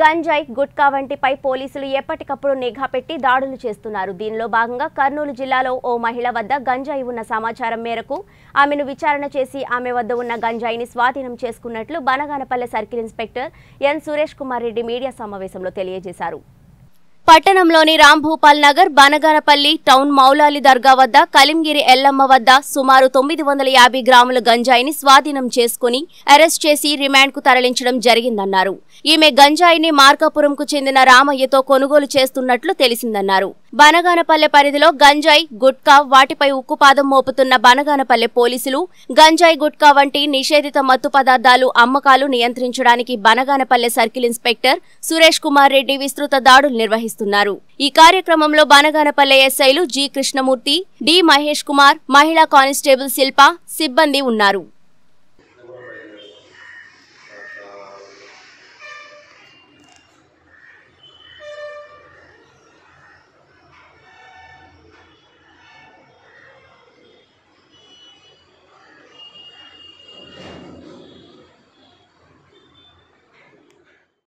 గంజాయి గుట్కా వంటిపై పోలీసులు ఎప్పటికప్పుడు నిఘా పెట్టి దాడులు చేస్తున్నారు దీనిలో భాగంగా కర్నూలు జిల్లాలో ఓ మహిళ వద్ద గంజాయి ఉన్న సమాచారం మేరకు ఆమెను విచారణ చేసి ఆమె వద్ద ఉన్న గంజాయిని స్వాధీనం చేసుకున్నట్లు Banaganapalle circle inspector N Suresh Kumar Reddy media సమావేశంలో తెలియజేశారు పట్టణంలోని రాంభూపాల్ నగర్ బనగానపల్లి టౌన్ మౌలాలి దర్గా వద్ద కలింగిరి ఎల్లమ్మ వద్ద సుమారు తొమ్మిది వందల యాభై గ్రాముల గంజాయిని స్వాధీనం చేసుకుని అరెస్ట్ చేసి రిమాండ్కు తరలించడం జరిగిందన్నారు ఈమె గంజాయిని మార్కాపురంకు చెందిన రామయ్యతో కొనుగోలు చేస్తున్నట్లు తెలిసిందన్నారు బనగానపల్లె పరిధిలో గంజాయి గుట్కా వాటిపై ఉక్కుపాదం మోపుతున్న బనగానపల్లె పోలీసులు గంజాయి గుట్కా వంటి నిషేధిత మత్తు పదార్థాలు అమ్మకాలు నియంత్రించడానికి బనగానపల్లె సర్కిల్ ఇన్స్పెక్టర్ సురేష్ కుమార్ రెడ్డి విస్తృత దాడులు నిర్వహిస్తున్నారు ఈ కార్యక్రమంలో బనగానపల్లె ఎస్ఐలు జి కృష్ణమూర్తి డి మహేష్ కుమార్ మహిళా కానిస్టేబుల్ శిల్ప సిబ్బంది ఉన్నారు